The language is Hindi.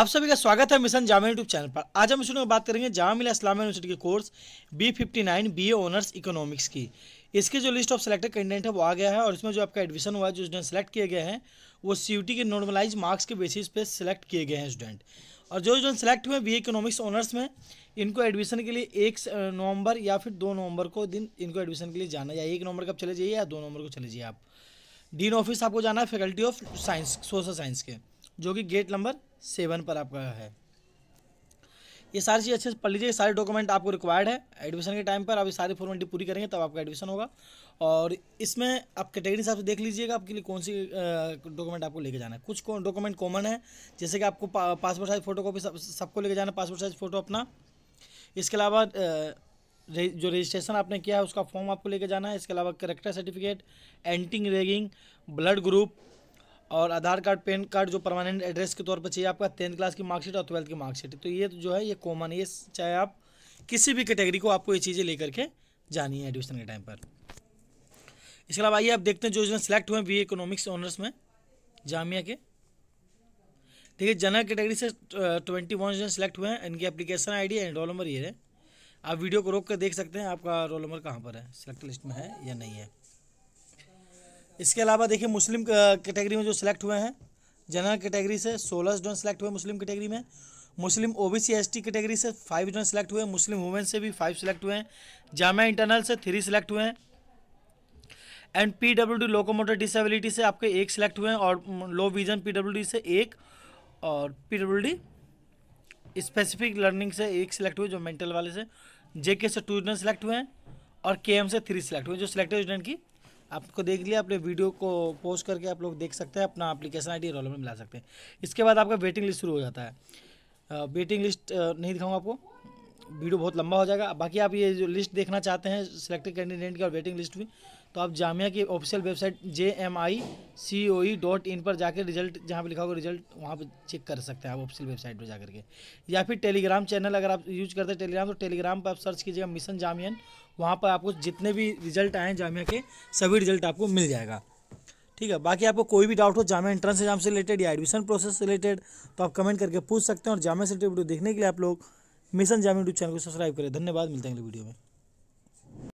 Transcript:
आप सभी का स्वागत है मिशन जामा यूट्यूब चैनल पर आज हम इसमें बात करेंगे जामा मिला इस्लाम यूनिवर्सिटी के course B fifty nine B honours honours economics की इसके जो लिस्ट ऑफ सेलेक्टेड कैंडिडेट है वो आ गया है और इसमें जो आपका एडमिशन हुआ है जो स्टूडेंट सेलेक्ट किए गए हैं वो सी के नॉर्मलाइज मार्क्स के बेसिस पे सेलेक्ट किए गए हैं स्टूडेंट और जो स्टूडेंट सेलेक्ट हुए बी इकोनॉमिक्स ऑनर्स में इनको एडमिशन के लिए एक नवंबर या फिर दो नवंबर को दिन इनको एडमिशन के लिए जाना या एक नवंबर कब चले जाइए या दो नवंबर को चले जाइए आप डीन ऑफिस आपको जाना है faculty of science social science के जो कि गेट नंबर सेवन पर आपका है ये सारी चीज़ अच्छे से पढ़ लीजिए सारे डॉक्यूमेंट आपको रिक्वायर्ड है एडमिशन के टाइम पर आप ये सारी फॉर्मेलिटी पूरी करेंगे तब आपका एडमिशन होगा और इसमें आप कैटेगरी हिसाब से देख लीजिएगा आपके लिए कौन सी डॉक्यूमेंट आपको लेके जाना है कुछ डॉक्यूमेंट कॉमन है जैसे कि आपको पा, पासपोर्ट साइज़ फ़ोटो कॉपी सबको सब लेके जाना है पासपोर्ट साइज़ फ़ोटो अपना इसके अलावा जो रजिस्ट्रेशन आपने किया है उसका फॉर्म आपको लेके जाना है इसके अलावा character certificate anti ragging blood group और आधार कार्ड पैन कार्ड जो परमानेंट एड्रेस के तौर पर चाहिए आपका टेंथ क्लास की मार्कशीट और ट्वेल्थ की मार्कशीट तो ये जो है ये कॉमन है ये चाहे आप किसी भी कैटेगरी को आपको ये चीज़ें लेकर के जानी है एडमिशन के टाइम पर इसके अलावा आइए आप देखते हैं जो इसमें सेलेक्ट हुए बी इकोनॉमिक्स ऑनर्स में जामिया के देखिए जनरल कैटेगरी से ट्वेंटी वन जो सेलेक्ट हुए हैं इनकी application D and roll number ये है आप वीडियो को रोक कर देख सकते हैं आपका रोल नंबर कहाँ पर है सेलेक्ट लिस्ट में है या नहीं है इसके अलावा देखिए मुस्लिम कैटेगरी में जो सिलेक्ट हुए हैं जनरल कैटेगरी से सोलह स्टूडेंट सेलेक्ट हुए मुस्लिम कैटेगरी में Muslim O B C S T category से फाइव स्टूडेंट सेलेक्ट हुए मुस्लिम वुमेन से भी फाइव सेलेक्ट हुए हैं जामा इंटरनल से थ्री सेलेक्ट हुए हैं and P W D locomotor disability से आपके एक सेलेक्ट हुए हैं और low vision P W D से एक और P W D specific learning से एक सेलेक्ट हुए जो मेंटल वाले से जे के से टू स्टूडेंट सिलेक्ट हुए हैं और के एम से थ्री सेलेक्ट हुए जो सिलेक्टेड स्टूडेंट की आपको देख लिया अपने वीडियो को पोस्ट करके आप लोग देख सकते हैं अपना अप्लीकेशन आई डी रोलमेंट मिला सकते हैं इसके बाद आपका वेटिंग लिस्ट शुरू हो जाता है वेटिंग लिस्ट नहीं दिखाऊंगा आपको वीडियो बहुत लंबा हो जाएगा बाकी आप ये जो लिस्ट देखना चाहते हैं सिलेक्टेड कैंडिडेट की और वेटिंग लिस्ट भी तो आप जामिया की official website J M I C O E dot in पर जाकर रिजल्ट जहाँ पर लिखा होगा रिजल्ट वहाँ पर चेक कर सकते हैं आप ऑफिशियल वेबसाइट पर जाकर के या फिर टेलीग्राम चैनल अगर आप यूज करते हैं टेलीग्राम तो टेलीग्राम पर आप सर्च कीजिएगा मिशन जामियन वहाँ पर आपको जितने भी रिजल्ट आए हैं जामिया के सभी रिजल्ट आपको मिल जाएगा ठीक है बाकी आपको कोई भी डाउट हो जामिया एंट्रेंस एग्जाम से रिलेटेड या एडमिशन प्रोसेस से रिलेटेड तो आप कमेंट करके पूछ सकते हैं और जामिया से रिलेटेड वीडियो देखने के लिए आप लोग मिशन जामिया यूट्यूब चैनल को सब्सक्राइब करें धन्यवाद मिलते हैं अगले वीडियो में